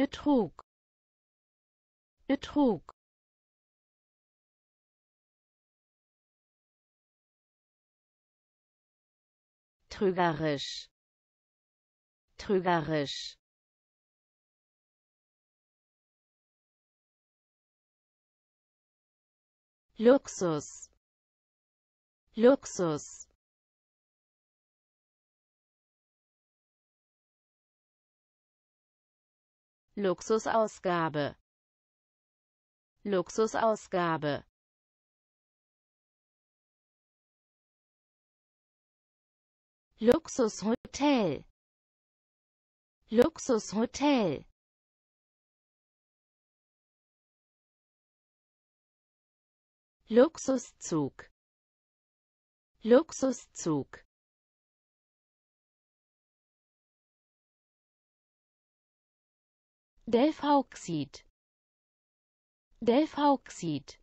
Betrug Betrug Trügerisch Trügerisch Luxus Luxus Luxusausgabe Luxusausgabe Luxushotel Luxushotel Luxuszug Luxuszug Delphoxid Delphoxid